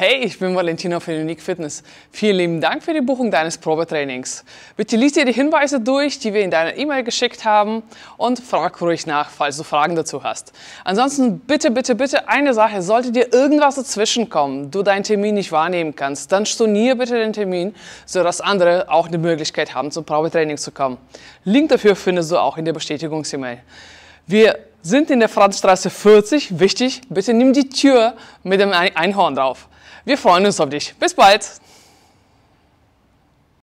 Hey, ich bin Valentino von Unique Fitness. Vielen lieben Dank für die Buchung deines Probetrainings. Bitte liest dir die Hinweise durch, die wir in deiner E-Mail geschickt haben und frag ruhig nach, falls du Fragen dazu hast. Ansonsten bitte, bitte, bitte eine Sache, sollte dir irgendwas dazwischen kommen, du deinen Termin nicht wahrnehmen kannst, dann storniere bitte den Termin, sodass andere auch eine Möglichkeit haben, zum Probetraining zu kommen. Link dafür findest du auch in der Bestätigungs-E-Mail. Wir sind in der Franzstraße 40. Wichtig, bitte nimm die Tür mit dem Einhorn drauf. Wir freuen uns auf dich. Bis bald!